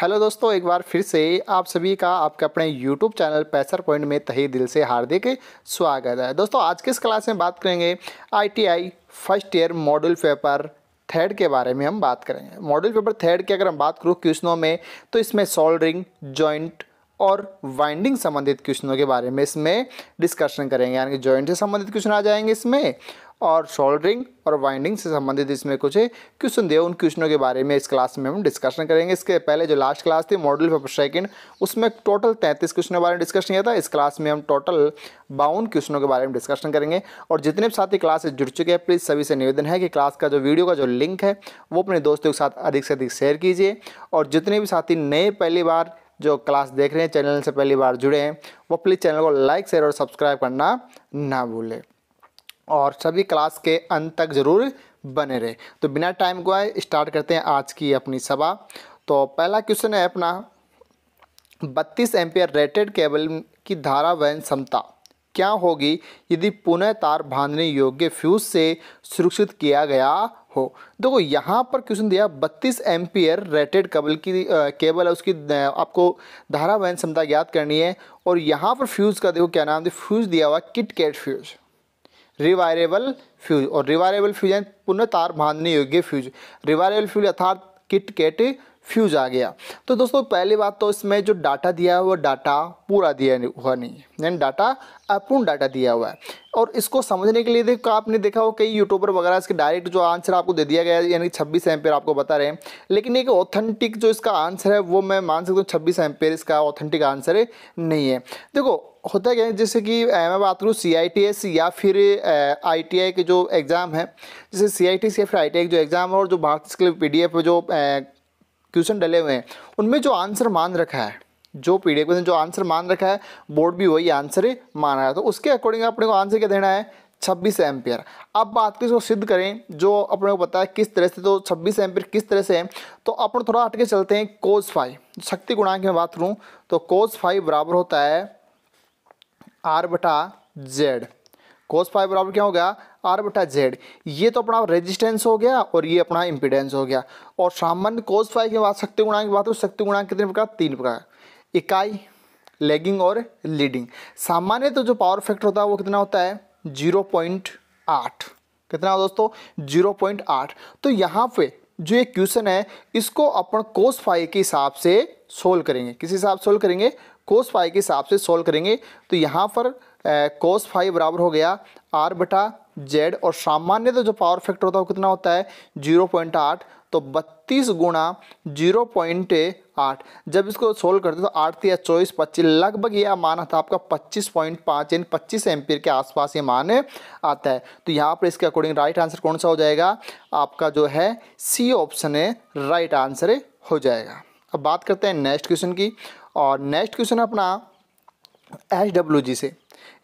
hello दोस्तों एक बार फिर से आप सभी का आपके अपने यूट्यूब चैनल पैसर पॉइंट में तही दिल से हार्दिक स्वागत है दोस्तों आज के इस क्लास में बात करेंगे ITI first year model paper third के बारे में हम बात करेंगे मॉडल पेपर थर्ड की अगर हम बात करूँ क्वेश्चनों में तो इसमें सोल्डरिंग ज्वाइंट और वाइंडिंग संबंधित क्वेश्चनों के बारे में इसमें डिस्कशन करेंगे यानी कि ज्वाइंट से संबंधित क्वेश्चन आ जाएंगे इसमें और सोल्डरिंग और वाइंडिंग से संबंधित इसमें कुछ क्वेश्चन दिए उन क्वेश्चनों के बारे में इस क्लास में हम डिस्कशन करेंगे इसके पहले जो लास्ट क्लास थी मॉडल पेपर सेकंड उसमें टोटल तैंतीस क्वेश्चनों के बारे में डिस्कशन किया था इस क्लास में हम टोटल बावन क्वेश्चनों के बारे में डिस्कशन करेंगे और जितने भी साथी क्लास से जुड़ चुके हैं प्लीज़ सभी से निवेदन है कि क्लास का जो वीडियो का जो लिंक है वो अपने दोस्तों के साथ अधिक से अधिक शेयर कीजिए और जितने भी साथी नए पहली बार जो क्लास देख रहे हैं चैनल से पहली बार जुड़े हैं वो प्लीज़ चैनल को लाइक शेयर और सब्सक्राइब करना ना भूलें और सभी क्लास के अंत तक ज़रूर बने रहे तो बिना टाइम आए स्टार्ट करते हैं आज की अपनी सभा तो पहला क्वेश्चन है अपना बत्तीस एम्पियर रेटेड केबल की धारा वहन क्षमता क्या होगी यदि पुनः तार बांधने योग्य फ्यूज से सुरक्षित किया गया हो देखो यहाँ पर क्वेश्चन दिया 32 एम्पियर रेटेड केबल की केबल है उसकी आपको धारा वहन क्षमता ज्ञात करनी है और यहाँ पर फ्यूज़ का देखो क्या नाम दिया फ्यूज़ दिया हुआ kit kat fuse rewirable fuse और रिवायरेबल फ्यूज यानी पुनः तार बांधने योग्य फ्यूज रिवायरेबल फ्यूज अर्थात किट कैट फ्यूज आ गया तो दोस्तों पहली बात तो इसमें जो डाटा दिया है वो डाटा पूरा दिया हुआ नहीं है यानी डाटा अपूर्ण डाटा दिया हुआ है और इसको समझने के लिए देखो आपने देखा हो कई यूट्यूबर वगैरह इसके डायरेक्ट जो आंसर आपको दे दिया गया है यानी छब्बीस एम्पेयर आपको बता रहे हैं लेकिन एक ऑथेंटिक जो इसका आंसर है वो मैं मान सकता हूँ छब्बीस एमपेयर इसका ऑथेंटिक आंसर नहीं है देखो होता क्या है जैसे कि मैं बात करूँ सी या फिर आई के जो एग्ज़ाम है जैसे सी या फिर आई जो एग्ज़ाम है और जो भारत लिए पी डी जो क्वेश्चन डले हुए हैं उनमें जो आंसर मान रखा है जो पी डी जो आंसर मान रखा है बोर्ड भी वही आंसर मान रहा है तो उसके अकॉर्डिंग अपने को आंसर क्या देना है छब्बीस एम्पियर अब बात करें इसको सिद्ध करें जो अपने को पता है किस तरह से तो छब्बीस एम्पियर किस तरह से है तो अपन थोड़ा हटके चलते हैं कोस फाइव शक्ति गुणांक में बात करूँ तो कोस फाइव बराबर होता है आर बटा जेड कोस फाइव बराबर क्या हो गया आर बटा जेड ये तो अपना रेजिस्टेंस हो गया और ये अपना इम्पिडेंस हो गया और सामान्य कोस फाइव के बाद शक्ति गुणा की बात हो तो शक्ति गुणा कितने प्रकार तीन प्रकार इकाई लेगिंग और लीडिंग सामान्य तो जो पावर फैक्टर होता है वो कितना होता है जीरो पॉइंट आठ कितना दोस्तों जीरो पॉइंट आठ तो यहाँ पे जो ये क्वेश्चन है इसको अपन कोस फाइव के हिसाब से सोल्व करेंगे किस हिसाब से सोल्व करेंगे कोस फाइव के हिसाब से सोल्व करेंगे तो यहाँ पर कोस फाइव बराबर हो गया आर बटा जेड और सामान्य तो जो पावर फैक्टर होता है वो कितना होता है जीरो पॉइंट आठ तो बत्तीस गुणा जीरो पॉइंट आठ जब इसको सोल्व करते तो आठ या चौबीस पच्चीस लगभग यह मान था आपका पच्चीस पॉइंट पाँच यानी पच्चीस एम्पियर के आसपास ये मान आता है तो यहाँ पर इसके अकॉर्डिंग राइट आंसर कौन सा हो जाएगा आपका जो है सी ऑप्शन है राइट आंसर हो जाएगा अब बात करते हैं नेक्स्ट क्वेश्चन की और नेक्स्ट क्वेश्चन अपना एच डब्ल्यू जी से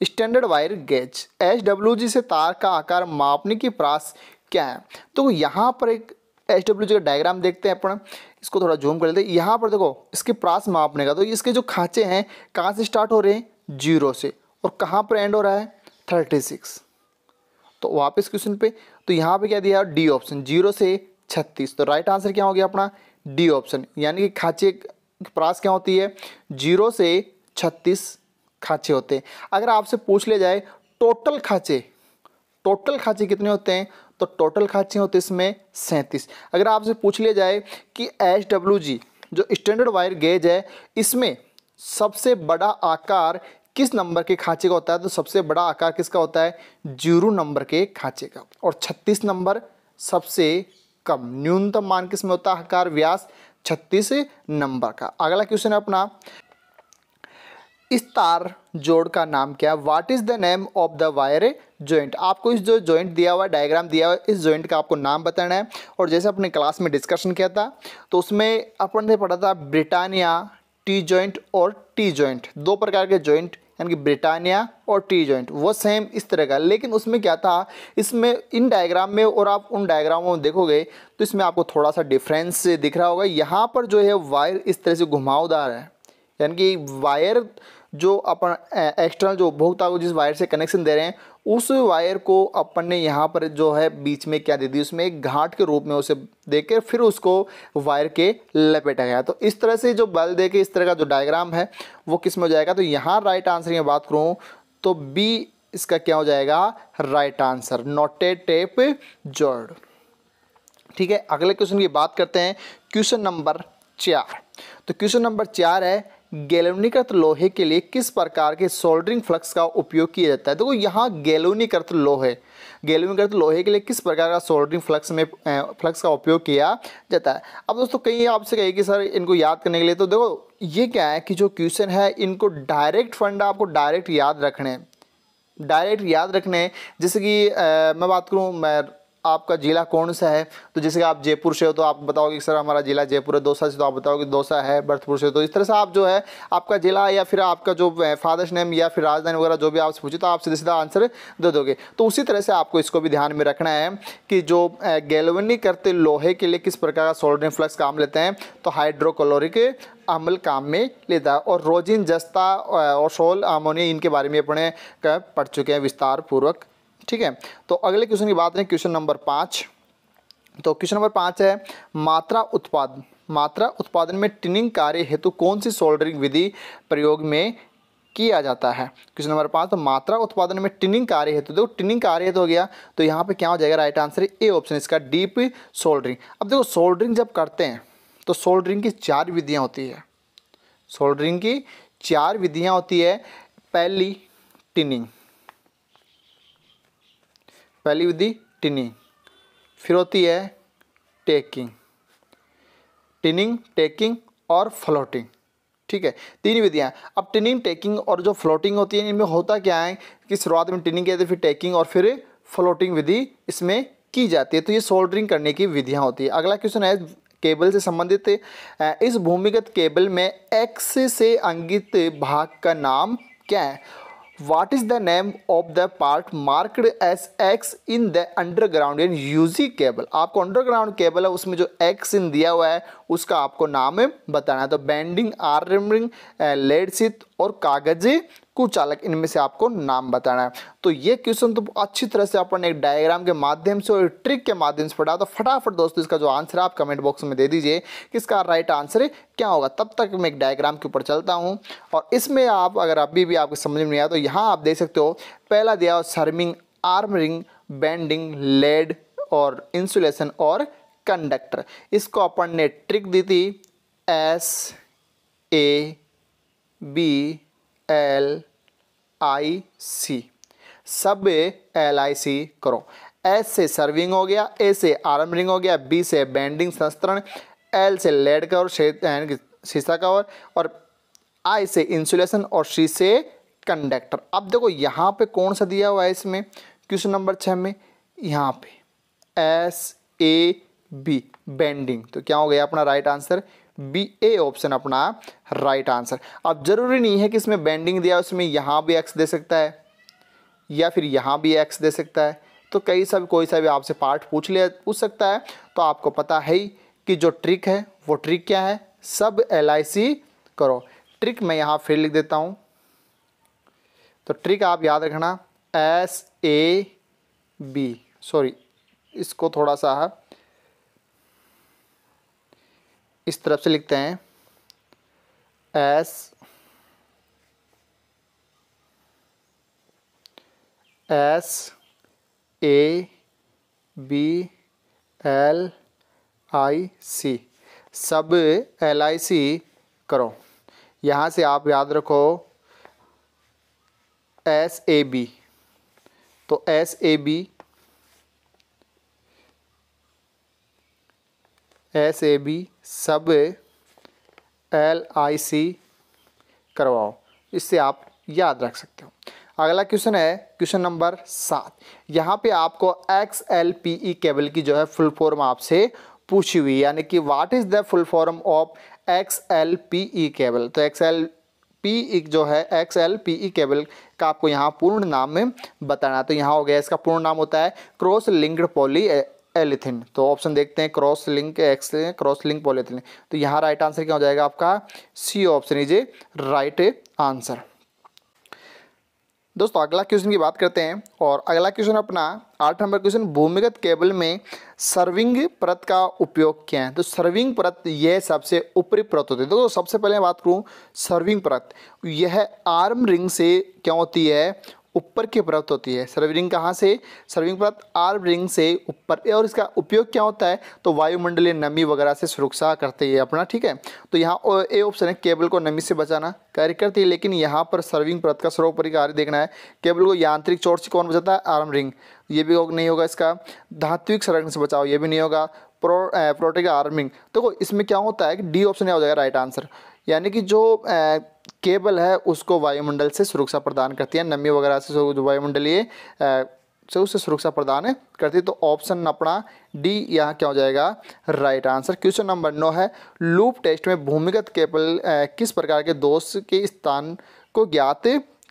standard wire gauge H W G से तार का आकार मापने की प्रास क्या है तो यहाँ पर एक एच डब्ल्यू जी का डायग्राम देखते हैं अपन इसको थोड़ा जूम कर लेते हैं यहाँ पर देखो इसके प्रास मापने का तो इसके जो खाँचे हैं कहाँ से स्टार्ट हो रहे हैं जीरो से और कहाँ पर एंड हो रहा है थर्टी सिक्स तो वापस क्वेश्चन पे तो यहाँ पे क्या दिया डी ऑप्शन जीरो से छत्तीस तो राइट आंसर क्या हो गया अपना डी ऑप्शन यानी कि खाँचे प्रास क्या होती है जीरो से छत्तीस खाँचे होते हैं अगर आपसे पूछ ले जाए टोटल खाँचे टोटल खाँचे कितने होते हैं तो टोटल खाँचे होते हैं इसमें सैंतीस अगर आपसे पूछ लिया जाए कि एच डब्ल्यू जी जो स्टैंडर्ड वायर गेज है इसमें सबसे बड़ा आकार किस नंबर के खाँचे का होता है तो सबसे बड़ा आकार किसका होता है जीरो नंबर के खाँचे का और छत्तीस नंबर सबसे कम न्यूनतम मान किस में होता है आकार व्यास छत्तीस नंबर का अगला क्वेश्चन है अपना इस तार जोड़ का नाम क्या what is the name of the wire joint आपको इस जो ज्वाइंट दिया हुआ डायग्राम दिया हुआ इस ज्वाइंट का आपको नाम बताना है और जैसे अपने क्लास में डिस्कशन किया था तो उसमें अपन ने पढ़ा था ब्रिटानिया टी जॉइंट और टी जॉइंट दो प्रकार के जॉइंट यानी कि ब्रिटानिया और टी जॉइंट वो सेम इस तरह का लेकिन उसमें क्या था इसमें इन डायग्राम में और आप उन डायग्रामों में देखोगे तो इसमें आपको थोड़ा सा डिफरेंस दिख रहा होगा यहाँ पर जो है वायर इस तरह से घुमावदार है यानी कि वायर जो अपन एक्सटर्नल जो उपभोक्ता को जिस वायर से कनेक्शन दे रहे हैं उस वायर को अपन ने यहाँ पर जो है बीच में क्या दे दी उसमें एक घाट के रूप में उसे देकर फिर उसको वायर के लपेटा गया तो इस तरह से जो बल दे के इस तरह का जो डायग्राम है वो किस में हो जाएगा तो यहाँ राइट आंसर की बात करूँ तो बी इसका क्या हो जाएगा राइट आंसर नोटेड टेप जर्ड ठीक है अगले क्वेश्चन की बात करते हैं क्वेश्चन नंबर चार तो क्वेश्चन नंबर चार है गैलोनीकृत लोहे के लिए किस प्रकार के सोल्डरिंग फ्लक्स का उपयोग किया जाता है देखो यहाँ गैलोनीकृत लोहे गैलोनीकृत लोहे के लिए किस प्रकार का सोल्डरिंग फ्लक्स में फ्लक्स का उपयोग किया जाता है अब दोस्तों कहीं आपसे कहे कि सर इनको याद करने के लिए तो देखो ये क्या है कि जो क्वेश्चन है इनको डायरेक्ट फंड आपको डायरेक्ट याद रखने डायरेक्ट याद रखने जैसे कि आ, मैं बात करूँ मैं आपका ज़िला कौन सा है तो जैसे आप जयपुर से हो तो आप बताओगे सर हमारा ज़िला जयपुर है दोसा से तो आप बताओगे दोसा है भरतपुर से तो इस तरह से आप जो है आपका ज़िला या फिर आपका जो फादर्स नेम या फिर राजधानी वगैरह जो भी आपसे पूछे तो आप सीधे सीधा आंसर दे दोगे तो उसी तरह से आपको इसको भी ध्यान में रखना है कि जो गैलवनी करते लोहे के लिए किस प्रकार का सोल्डन फ्लक्स काम लेते हैं तो हाइड्रोक्लोरिक अमल काम में लेता है और रोजिन जस्ता और सोल अमोनिया इनके बारे में अपने पढ़ चुके हैं विस्तार पूर्वक ठीक है तो अगले क्वेश्चन की बात करें क्वेश्चन नंबर पाँच तो क्वेश्चन नंबर पाँच है मात्रा उत्पादन मात्रा उत्पादन में टिनिंग कार्य हेतु कौन सी सोल्डरिंग विधि प्रयोग में किया जाता है क्वेश्चन नंबर पाँच तो मात्रा उत्पादन में टिनिंग कार्य हेतु देखो टिनिंग कार्य हेतु हो गया तो यहाँ पे क्या हो जाएगा राइट आंसर ए ऑप्शन इसका डीप सोल्डरिंग अब देखो सोल्डरिंग जब करते हैं तो सोल्डरिंग की चार विधियाँ होती है सोल्डरिंग की चार विधियाँ होती है पहली टिनिंग पहली विधि टिनिंग फिर होती है टेकिंग टिनिंग टेकिंग और फ्लोटिंग ठीक है तीन विधियाँ अब टिनिंग टेकिंग और जो फ्लोटिंग होती है इनमें होता क्या है कि शुरुआत में टिनिंग कहते हैं फिर टेकिंग और फिर फ्लोटिंग विधि इसमें की जाती है तो ये सोल्डरिंग करने की विधियाँ होती है अगला क्वेश्चन है केबल से संबंधित इस भूमिगत केबल में एक्स से अंकित भाग का नाम क्या है what is the name of the part marked as X in the underground यानी यूजी केबल आपको अंडरग्राउंड केबल है उसमें जो एक्स इन दिया हुआ है उसका आपको नाम बताना है तो बैंडिंग आर्मरिंग लेडसित और कागज कुचालक इनमें से आपको नाम बताना है तो ये क्वेश्चन तो अच्छी तरह से अपन एक डायग्राम के माध्यम से और ट्रिक के माध्यम से पढ़ा तो फटाफट दोस्तों इसका जो आंसर है आप कमेंट बॉक्स में दे दीजिए कि इसका राइट आंसर क्या होगा तब तक मैं एक डायग्राम के ऊपर चलता हूँ और इसमें आप अगर अभी भी आपको समझ में नहीं आया तो यहाँ आप देख सकते हो पहला दिया serving armouring bedding lead और इंसुलेशन और कंडक्टर इसको अपन ने ट्रिक दी थी S A B L I C सब एल आई सी करो एस से सर्विंग हो गया ए से आर्म रिंग हो गया बी से बैंडिंग संस्करण एल से लेड कवर शीशा कवर और आई से इंसुलेशन और सी से कंडक्टर अब देखो यहाँ पे कौन सा दिया हुआ है इसमें क्वेश्चन नंबर छः में यहाँ पे एस ए बी बैंडिंग तो क्या हो गया अपना right answer B A option अपना राइट आंसर अब जरूरी नहीं है कि इसमें बेंडिंग दिया उसमें यहाँ भी एक्स दे सकता है या फिर यहाँ भी एक्स दे सकता है तो कई सब कोई सा भी आपसे पार्ट पूछ ले पूछ सकता है तो आपको पता है ही कि जो ट्रिक है वो ट्रिक क्या है सब एल करो ट्रिक मैं यहाँ फिर लिख देता हूँ तो ट्रिक आप याद रखना एस ए बी सॉरी इसको थोड़ा सा इस तरफ से लिखते हैं S S A B L I C सब एल आई सी करो यहाँ से आप याद रखो एस ए बी तो S A B S A B सबवे एल आई सी करवाओ इससे आप याद रख सकते हो अगला क्वेश्चन है क्वेश्चन नंबर सात यहाँ पे आपको X L P E cable की जो है फुल फॉर्म आपसे पूछी हुई यानी कि what is the full form of X L P E cable तो एक्स एल पी ई जो है X L P E cable का आपको यहाँ पूर्ण नाम बताना तो यहाँ हो गया इसका पूर्ण नाम होता है क्रॉस लिंक्ड पॉली एलिथिन तो ऑप्शन देखते हैं cross link X cross link polythene तो यहाँ राइट आंसर क्या हो जाएगा आपका C option is a right answer दोस्तों अगला क्वेश्चन की बात करते हैं और अगला क्वेश्चन अपना आठ नंबर क्वेश्चन भूमिगत केबल में सर्विंग परत का उपयोग क्या है तो सर्विंग परत यह सबसे ऊपरी परत होती है दोस्तों सबसे पहले बात करूं सर्विंग परत यह आर्म रिंग से क्या होती है ऊपर की प्रत होती है सर्विंग कहाँ से सर्विंग प्रत आर्म रिंग से ऊपर और इसका उपयोग क्या होता है तो वायुमंडलीय नमी वगैरह से सुरक्षा करते हैं अपना ठीक है तो यहाँ ए ऑप्शन है केबल को नमी से बचाना कार्य करती है लेकिन यहाँ पर सर्विंग प्रत का सर्वोपरि कार्य देखना है केबल को यांत्रिक चोट से कौन बचाता है आर्म रिंग ये भी नहीं होगा इसका धात्विक संरक्षण से बचाओ ये भी नहीं होगा प्रो प्रोटेक्ट आर्मिंग देखो तो इसमें क्या होता है कि डी ऑप्शन हो जाएगा राइट आंसर यानी कि जो केबल है उसको वायुमंडल से सुरक्षा प्रदान करती है नमी वगैरह से वायुमंडलीय से उससे सुरक्षा प्रदान करती है तो ऑप्शन अपना डी यहाँ क्या हो जाएगा राइट आंसर क्वेश्चन नंबर नौ है लूप टेस्ट में भूमिगत केबल किस प्रकार के दोष के स्थान को ज्ञात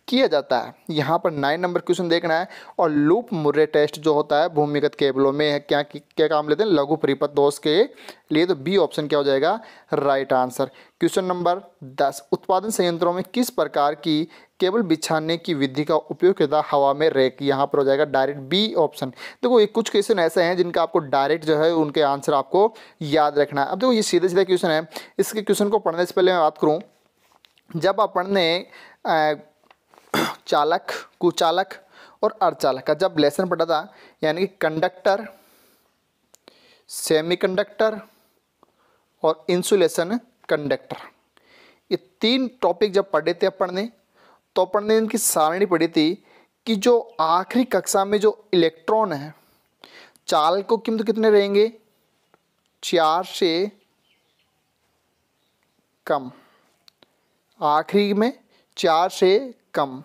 किया जाता है यहाँ पर नाइन नंबर क्वेश्चन देखना है और लूप मुर्रे टेस्ट जो होता है भूमिगत केबलों में है क्या क्या काम लेते हैं लघु परिपथ दोष के लिए तो बी ऑप्शन क्या हो जाएगा राइट आंसर क्वेश्चन नंबर दस उत्पादन संयंत्रों में किस प्रकार की केबल बिछाने की विधि का उपयोग किया हवा में रेक यहाँ पर हो जाएगा डायरेक्ट बी ऑप्शन देखो ये कुछ क्वेश्चन ऐसे हैं जिनका आपको डायरेक्ट जो है उनके आंसर आपको याद रखना है अब देखो ये सीधे सीधे क्वेश्चन है इसके क्वेश्चन को पढ़ने से पहले मैं बात करूँ जब आप पढ़ने चालक कुचालक और अर्धचालक का जब लेसन पढ़ा था यानी कि कंडक्टर सेमीकंडक्टर और इंसुलेशन कंडक्टर ये तीन टॉपिक जब पढ़े थे अपन ने तो अपन ने इनकी सारणी पढ़ी थी कि जो आखिरी कक्षा में जो इलेक्ट्रॉन है चाल को किमत तो कितने रहेंगे चार से कम आखिरी में चार से कम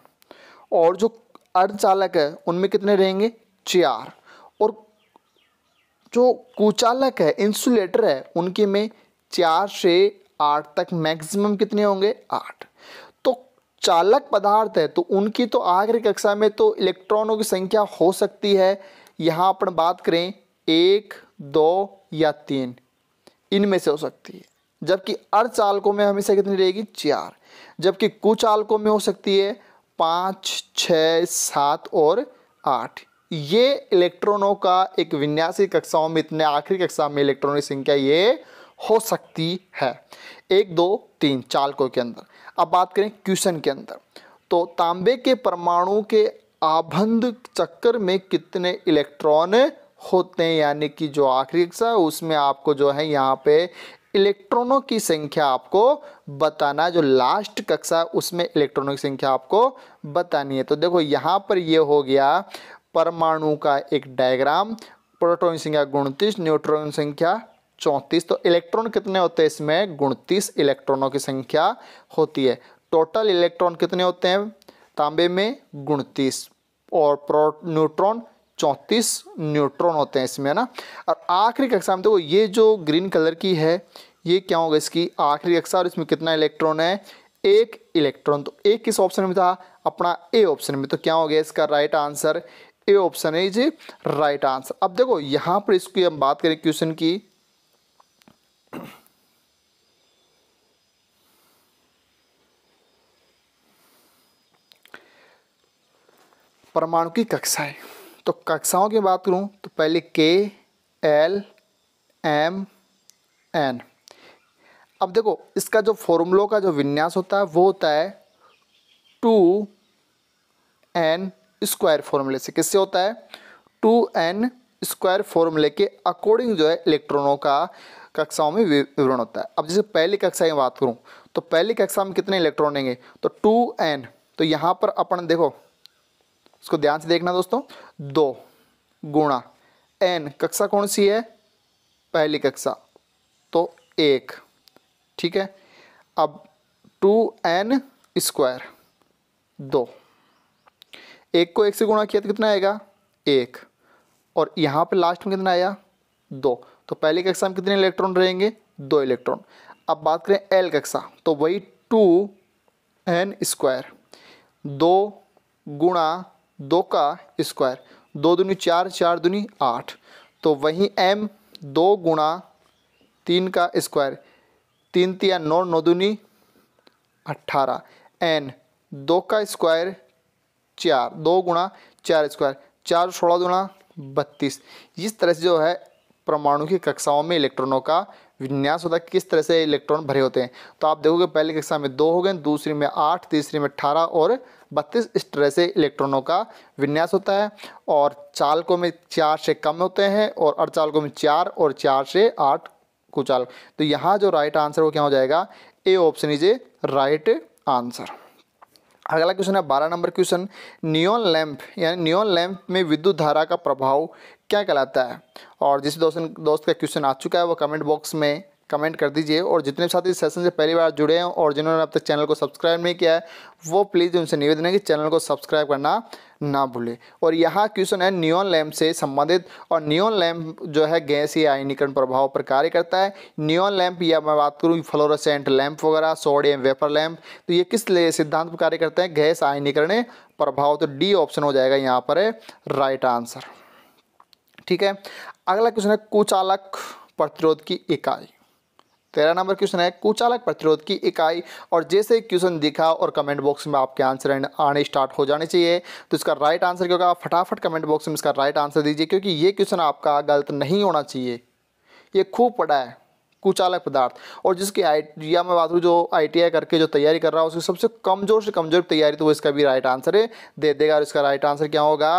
और जो अर्धचालक है उनमें कितने रहेंगे चार और जो कुचालक है इंसुलेटर है उनके में चार से आठ तक मैक्सिमम कितने होंगे आठ तो चालक पदार्थ है तो उनकी तो आखिरी कक्षा में तो इलेक्ट्रॉनों की संख्या हो सकती है यहाँ अपन बात करें एक दो या तीन इनमें से हो सकती है जबकि अर्धचालकों में हमेशा कितनी रहेगी चार जबकि कुचालकों में हो सकती है पाँच छ सात और आठ ये इलेक्ट्रॉनों का एक विन्यासी कक्षाओं में इतने आखिरी कक्षा में इलेक्ट्रॉनों की संख्या ये हो सकती है एक दो तीन चालकों के अंदर अब बात करें क्वेश्चन के अंदर तो तांबे के परमाणु के आबंध चक्कर में कितने इलेक्ट्रॉन होते हैं यानी कि जो आखिरी कक्षा है उसमें आपको जो है यहाँ पे इलेक्ट्रॉनों की संख्या आपको बताना जो लास्ट कक्षा उसमें इलेक्ट्रॉनों की संख्या आपको बतानी है तो देखो यहाँ पर ये हो गया परमाणु का एक डायग्राम प्रोटोन संख्या उनतीस न्यूट्रॉन संख्या चौंतीस तो इलेक्ट्रॉन कितने होते हैं इसमें उनतीस इलेक्ट्रॉनों की संख्या होती है टोटल इलेक्ट्रॉन कितने होते हैं तांबे में उनतीस और प्रो न्यूट्रॉन चौंतीस न्यूट्रॉन होते हैं इसमें ना और आखिरी कक्षा में देखो ये जो ग्रीन कलर की है ये क्या होगा इसकी आखिरी कक्षा और इसमें कितना इलेक्ट्रॉन है एक इलेक्ट्रॉन तो एक किस ऑप्शन में था अपना ए ऑप्शन में तो क्या हो गया इसका राइट आंसर ए ऑप्शन है जी राइट आंसर अब देखो यहाँ पर इसकी हम बात करें क्वेश्चन की परमाणु की कक्षाएं तो कक्षाओं की बात करूँ तो पहले के एल एम एन अब देखो इसका जो फॉर्मूलों का जो विन्यास होता है वो होता है टू एन स्क्वायर फॉर्मूले से किससे होता है टू एन स्क्वायर फॉर्मूले के अकॉर्डिंग जो है इलेक्ट्रॉनों का कक्षाओं में विवरण होता है अब जैसे पहली कक्षा की बात करूँ तो पहली कक्षा में कितने इलेक्ट्रॉन होंगे तो टू एन तो यहाँ पर अपन देखो इसको ध्यान से देखना दोस्तों दो गुणा एन कक्षा कौन सी है पहली कक्षा तो एक ठीक है अब टू एन स्क्वायर दो एक को एक से गुणा किया तो कितना आएगा एक और यहाँ पे लास्ट में कितना आया दो तो पहली कक्षा में कितने इलेक्ट्रॉन रहेंगे दो इलेक्ट्रॉन अब बात करें एल कक्षा तो वही टू एन स्क्वायर दो गुणा दो का स्क्वायर दो दूनी चार चार दुनी आठ तो वहीं एम दो गुणा तीन का स्क्वायर तीन तिया नौ नौ दुनी अट्ठारह एन दो का स्क्वायर चार दो गुणा चार स्क्वायर चार सोलह गुणा बत्तीस इस तरह से जो है परमाणु की कक्षाओं में इलेक्ट्रॉनों का विन्यास होता है किस तरह से इलेक्ट्रॉन भरे होते हैं तो आप देखोगे पहली कक्षा में दो हो गए दूसरी में आठ तीसरी में अट्ठारह और बत्तीस इस तरह से इलेक्ट्रॉनों का विन्यास होता है और चालकों में चार से कम होते हैं और अर्धचालकों में चार और चार से आठ कुचाल तो यहाँ जो राइट आंसर वो क्या हो जाएगा A option is a right answer अगला क्वेश्चन है बारह नंबर क्वेश्चन नियोन लैंप यानी नियोन लैंप में विद्युत धारा का प्रभाव क्या कहलाता है और जिस दोस्त दोस्त का क्वेश्चन आ चुका है वो कमेंट बॉक्स में कमेंट कर दीजिए और जितने भी साथी इस सेशन से पहली बार जुड़े हैं और जिन्होंने अब तक चैनल को सब्सक्राइब नहीं किया है वो प्लीज़ उनसे निवेदन है कि चैनल को सब्सक्राइब करना ना भूलें और यहाँ क्वेश्चन है न्यून लैम्प से संबंधित और न्यून लैम्प जो है गैस या आयनीकरण प्रभाव पर कार्य करता है न्यून लैम्प या मैं बात करूँ फ्लोरोसेंट लैम्प वगैरह सोडियम वेपर लैम्प तो ये किस सिद्धांत पर कार्य करते हैं गैस आयनीकरण प्रभाव तो डी ऑप्शन हो जाएगा यहाँ पर राइट आंसर ठीक है अगला क्वेश्चन है कुचालक प्रतिरोध की इकाई तेरह नंबर क्वेश्चन है कुचालक प्रतिरोध की इकाई और जैसे क्वेश्चन दिखा और कमेंट बॉक्स में आपके आंसर आने स्टार्ट हो जाने चाहिए तो इसका राइट आंसर क्या होगा फटाफट कमेंट बॉक्स में इसका राइट आंसर दीजिए क्योंकि ये क्वेश्चन आपका गलत नहीं होना चाहिए ये खूब पड़ा है कुचालक पदार्थ और जिसकी आई या मैं बात करूँ जो आई करके जो तैयारी कर रहा है उसकी सबसे कमज़ोर से कमज़ोर तैयारी तो वो इसका भी राइट आंसर है दे देगा और इसका राइट आंसर क्या होगा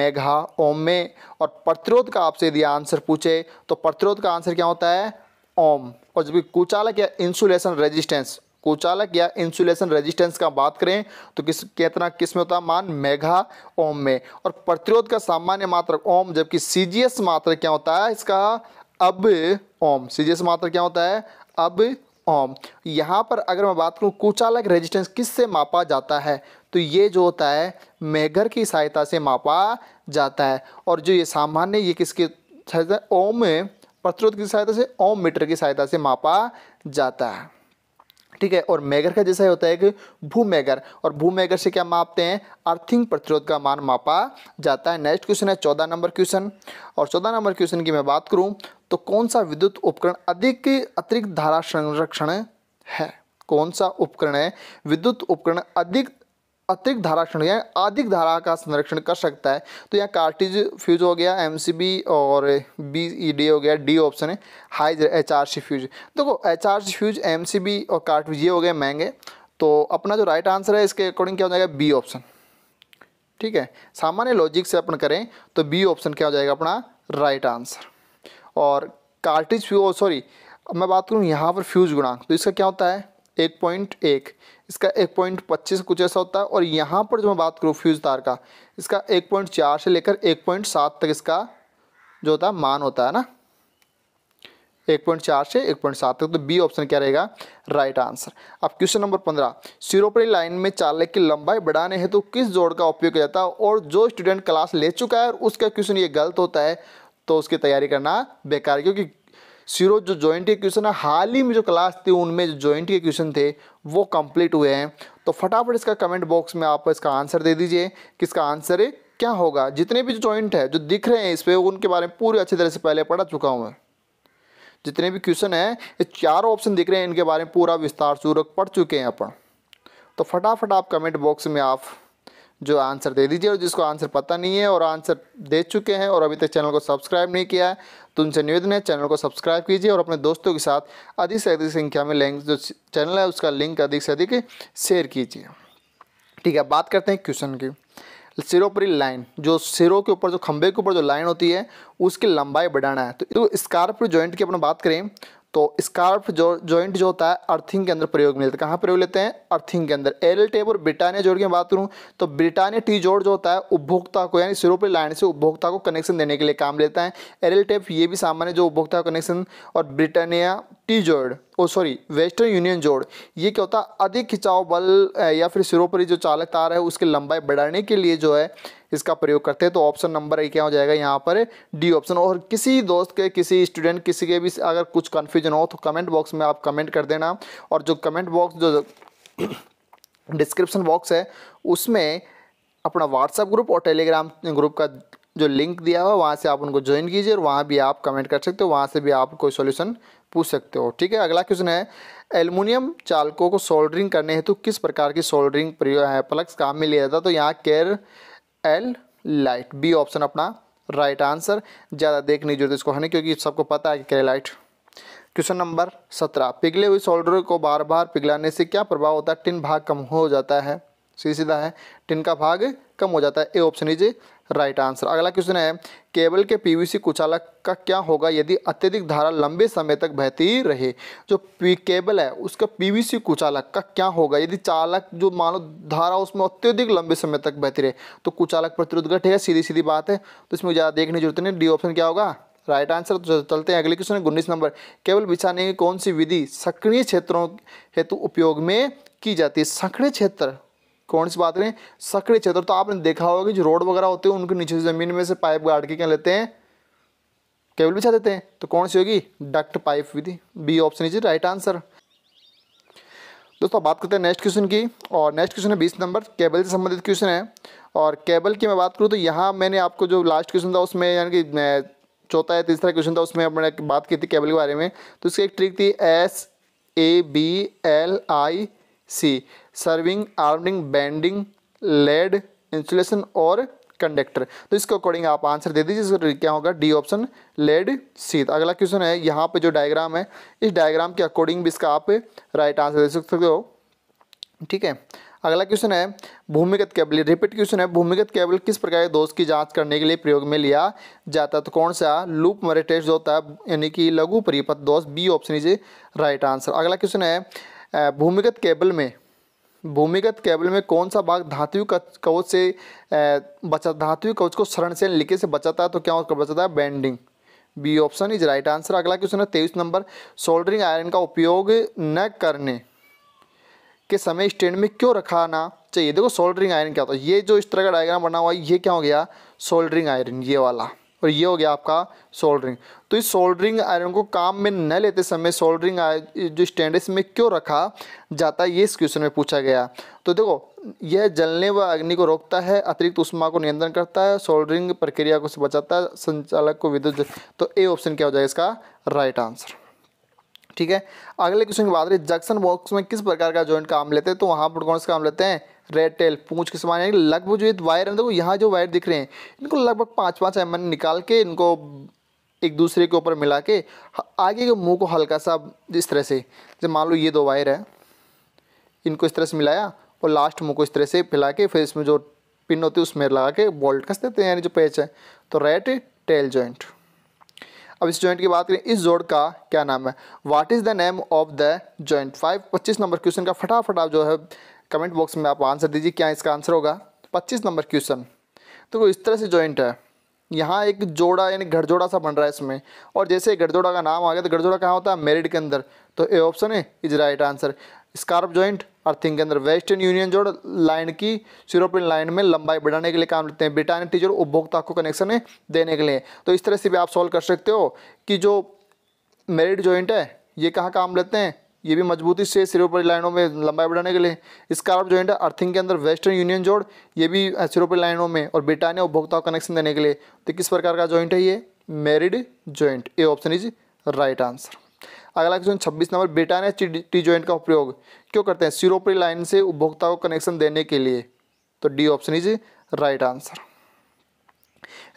मेघा ओम में और प्रतिरोध का आपसे यदि आंसर पूछे तो प्रतिरोध का आंसर क्या होता है ओम और जब कुचालक या इंसुलेशन रेजिस्टेंस कुचालक या इंसुलेशन रेजिस्टेंस का बात करें तो किस कितना किस में होता है मान मेघा ओम में और प्रतिरोध का सामान्य मात्र ओम जबकि सीजीएस मात्र क्या होता है इसका अब ओम सीजीएस मात्र क्या होता है अब ओम यहाँ पर अगर मैं बात करूँ कुचालक रेजिस्टेंस किससे मापा जाता है तो ये जो होता है मेघर की सहायता से मापा जाता है और जो ये सामान्य ये किसके ओम प्रस्तुत की सहायता से ओम मीटर की सहायता से मापा जाता है ठीक है और मैगर का जैसा होता है कि भू मैगर और भू मैगर से क्या मापते हैं अर्थिंग प्रतिरोध का मान मापा जाता है नेक्स्ट क्वेश्चन है चौदह नंबर क्वेश्चन और चौदह नंबर क्वेश्चन की मैं बात करूं तो कौन सा विद्युत उपकरण अधिक अतिरिक्त धारा संरक्षण है कौन सा उपकरण है विद्युत उपकरण अधिक अतिरिक्त धारा क्षण या अधिक धारा का संरक्षण कर सकता है तो यहाँ कार्टिज फ्यूज हो गया एमसीबी और बी ई डी हो गया डी ऑप्शन है high H R C fuse देखो H R C fuse M C B और कार्टिज ये हो गए महंगे तो अपना जो राइट आंसर है इसके अकॉर्डिंग क्या हो जाएगा बी ऑप्शन ठीक है सामान्य लॉजिक से अपन करें तो बी ऑप्शन क्या हो जाएगा अपना राइट आंसर और कार्टिज फ्यूज सॉरी मैं बात करूँ यहाँ पर फ्यूज गुणांक तो इसका क्या होता है एक पॉइंट एक इसका एक पॉइंट पच्चीस कुछ ऐसा होता है और यहाँ पर जो मैं बात करूँ फ्यूज तार का इसका एक पॉइंट चार से लेकर एक पॉइंट सात तक इसका जो होता है मान होता है ना एक पॉइंट चार से एक पॉइंट सात तक तो बी ऑप्शन क्या रहेगा राइट आंसर अब क्वेश्चन नंबर पंद्रह सिरोपरी लाइन में चालक की लंबाई बढ़ाने हेतु तो किस जोड़ का उपयोग किया जाता है और जो स्टूडेंट क्लास ले चुका है और उसका क्वेश्चन ये गलत होता है तो उसकी तैयारी करना बेकार क्योंकि सिरो जो ज्वाइंट के क्वेश्चन है हाल ही में जो क्लास थी उनमें जो ज्वाइंट के क्वेश्चन थे वो कंप्लीट हुए हैं तो फटाफट इसका कमेंट बॉक्स में आप इसका आंसर दे दीजिए कि इसका आंसर है क्या होगा जितने भी जो जॉइंट है जो दिख रहे हैं इस पर उनके बारे में पूरी अच्छी तरह से पहले पढ़ा चुका हूँ मैं जितने भी क्वेश्चन हैं ये चारों ऑप्शन दिख रहे हैं इनके बारे में पूरा विस्तार पूर्वक पढ़ चुके हैं अपन तो फटाफट आप कमेंट बॉक्स में आप जो आंसर दे दीजिए और जिसको आंसर पता नहीं है और आंसर दे चुके हैं और अभी तक चैनल को सब्सक्राइब नहीं किया है तो उनसे निवेदन है चैनल को सब्सक्राइब कीजिए और अपने दोस्तों के साथ अधिक से अधिक संख्या में लिंक जो चैनल है उसका लिंक अधिक से अधिक शेयर कीजिए ठीक है बात करते हैं क्वेश्चन की सिरों पर लाइन जो सिरों के ऊपर जो खंभे के ऊपर जो लाइन होती है उसकी लंबाई बढ़ाना है तो, तो जॉइंट की अपन बात करें तो स्कार्फ जो जॉइंट जो होता है अर्थिंग के अंदर प्रयोग मिलता है कहाँ प्रयोग लेते हैं अर्थिंग के अंदर एरल टेप और ब्रिटानिया जोड़ की बात करूँ तो ब्रिटानिया टी जोड़ जो होता है उपभोक्ता को यानी सिरों पर लाइन से उपभोक्ता को कनेक्शन देने के लिए काम लेता है एरल टेप ये भी सामान्य जो उपभोक्ता कनेक्शन और ब्रिटानिया टी जोड़ ओ सॉरी वेस्टर्न यूनियन जोड़ ये क्या होता है अधिक खिंचाव बल या फिर सिरोपरी जो चालक तार है उसकी लंबाई बढ़ाने के लिए जो है इसका प्रयोग करते हैं तो ऑप्शन नंबर ए क्या हो जाएगा यहाँ पर डी ऑप्शन और किसी दोस्त के किसी स्टूडेंट किसी के भी अगर कुछ कन्फ्यूजन हो तो कमेंट बॉक्स में आप कमेंट कर देना और जो कमेंट बॉक्स जो डिस्क्रिप्शन बॉक्स है उसमें अपना व्हाट्सएप ग्रुप और टेलीग्राम ग्रुप का जो लिंक दिया हुआ वहाँ से आप उनको ज्वाइन कीजिए और वहाँ भी आप कमेंट कर सकते हो वहाँ से भी आप कोई सोल्यूशन पूछ सकते हो ठीक है अगला क्वेश्चन है एल्युमिनियम चालकों को सोल्डरिंग करने हेतु तो किस प्रकार की सोल्डरिंग प्लग्स काम में लिया जाता है तो यहाँ केयर एल लाइट बी ऑप्शन अपना राइट आंसर ज़्यादा देखने की जरूरत इसको है क्योंकि सबको पता है कि केयर लाइट क्वेश्चन नंबर सत्रह पिघले हुए सोल्डर को बार बार पिघलाने से क्या प्रभाव होता है टिन भाग कम हो जाता है सीधा है टिन का भाग कम हो जाता है ए ऑप्शन लीजिए राइट आंसर अगला क्वेश्चन है केबल के पीवीसी कुचालक का क्या होगा यदि अत्यधिक धारा लंबे समय तक बहती रहे जो पी केबल है उसका पीवीसी कुचालक का क्या होगा यदि चालक जो मानो धारा उसमें अत्यधिक लंबे समय तक बहती रहे तो कुचालक प्रतिरोध घटेगा सीधी सीधी बात है तो इसमें ज़्यादा देखने जरूरत नहीं डी ऑप्शन क्या होगा राइट आंसर तो चलते हैं अगले क्वेश्चन है उन्नीस नंबर केवल बिछाने की कौन सी विधि सक्रिय क्षेत्रों हेतु उपयोग में की जाती है सक्रिय क्षेत्र कौन सी बात करें सकड़े क्षेत्र तो आपने देखा होगा कि जो रोड वगैरह होते हैं उनके नीचे ज़मीन में से पाइप गाड़ के क्या लेते हैं केबल बिछा देते हैं तो कौन सी होगी डक्ट पाइप विधि B option is right answer दोस्तों बात करते हैं नेक्स्ट क्वेश्चन की और नेक्स्ट क्वेश्चन है बीस नंबर केबल से संबंधित क्वेश्चन है और केबल की मैं बात करूँ तो यहाँ मैंने आपको जो लास्ट क्वेश्चन था उसमें यानी कि चौथा या तीसरा क्वेश्चन था उसमें आपने बात की थी केबल के बारे में तो इसकी एक ट्रिक थी S A B L I C serving armouring bedding lead insulation और कंडक्टर तो इसके अकॉर्डिंग आप आंसर दे दीजिए इसका क्या होगा डी ऑप्शन लेड सी अगला क्वेश्चन है यहाँ पे जो डायग्राम है इस डायग्राम के अकॉर्डिंग भी इसका आप राइट आंसर दे सकते हो ठीक है अगला क्वेश्चन है भूमिगत केबल रिपीट क्वेश्चन है भूमिगत केबल किस प्रकार के दोष की जांच करने के लिए प्रयोग में लिया जाता है तो कौन सा लूप मरे टेस्ट जो होता है यानी कि लघु परिपथ दोष B option is right answer अगला क्वेश्चन है भूमिगत केबल में भूमिगत केबल में कौन सा भाग धातु कवच से बचा धातु कवच को शरण से लिखे से बचाता है तो क्या उसका बचाता है bedding B option is right answer अगला क्वेश्चन है तेईस नंबर सोल्डरिंग आयरन का उपयोग न करने के समय स्टैंड में क्यों रखाना चाहिए देखो सोल्डरिंग आयरन क्या होता है ये जो इस तरह का डायग्राम बना हुआ है ये क्या हो गया सोल्डरिंग आयरन ये वाला और ये हो गया आपका सोल्डरिंग तो इस सोल्डरिंग आयरन को काम में न लेते समय सोल्डरिंग जो स्टैंड में क्यों रखा जाता है ये इस क्वेश्चन में पूछा गया तो देखो यह जलने व अग्नि को रोकता है अतिरिक्त उष्मा को नियंत्रण करता है सोल्डरिंग प्रक्रिया को बचाता है संचालक को विद्युत तो ए ऑप्शन क्या हो जाएगा इसका राइट आंसर ठीक है अगले क्वेश्चन की बात रही जंक्शन बॉक्स में किस प्रकार का ज्वाइंट काम लेते हैं तो वहाँ पर कौन सा काम लेते हैं रेड टेल पूछ के समान यानी लगभग जो ये वायर है देखो यहाँ जो वायर दिख रहे हैं इनको लगभग पाँच पाँच mm एम निकाल के इनको एक दूसरे के ऊपर मिला के आगे के मुंह को हल्का सा इस तरह से जब मान लो ये दो वायर है इनको इस तरह से मिलाया और लास्ट मुंह को इस तरह से फैला के फिर इसमें जो पिन होती है उसमें लगा के बोल्ट कस देते हैं यानी जो पैच है तो रेट टेल जॉइंट अब इस जॉइंट की बात करें इस जोड़ का क्या नाम है what is the name of the joint five पच्चीस नंबर क्वेश्चन का फटाफट आप जो है कमेंट बॉक्स में आप आंसर दीजिए क्या इसका आंसर होगा पच्चीस नंबर क्वेश्चन तो इस तरह से जॉइंट है यहाँ एक जोड़ा यानी घरजोड़ा सा बन रहा है इसमें और जैसे घरजोड़ा का नाम आ गया तो घरजोड़ा कहाँ होता है मेरिड के अंदर तो ए ऑप्शन है is right answer scarf joint earthing के अंदर वेस्टर्न यूनियन जोड़ लाइन की यूरोपियन लाइन में लंबाई बढ़ाने के लिए काम लेते हैं ब्रिटानिक टीचर उपभोक्ता को कनेक्शन है देने के लिए तो इस तरह से भी आप सॉल्व कर सकते हो कि जो मेरिड जॉइंट है ये कहाँ काम लेते हैं ये भी मजबूती से सिरोपरी लाइनों में लंबाई बढ़ाने के लिए स्कार्प जॉइंट है अर्थिंग के अंदर वेस्टर्न यूनियन जोड़ ये भी सिरोपरी लाइनों में और ब्रिटानिया उपभोक्ताओं कनेक्शन देने के लिए तो किस प्रकार का जॉइंट है ये married joint A option is right answer अगला क्वेश्चन छब्बीस नंबर ब्रिटानिया टी ज्वाइंट का उपयोग क्यों करते हैं सिरोपरी लाइन से उपभोक्ता को कनेक्शन देने के लिए तो D option is right answer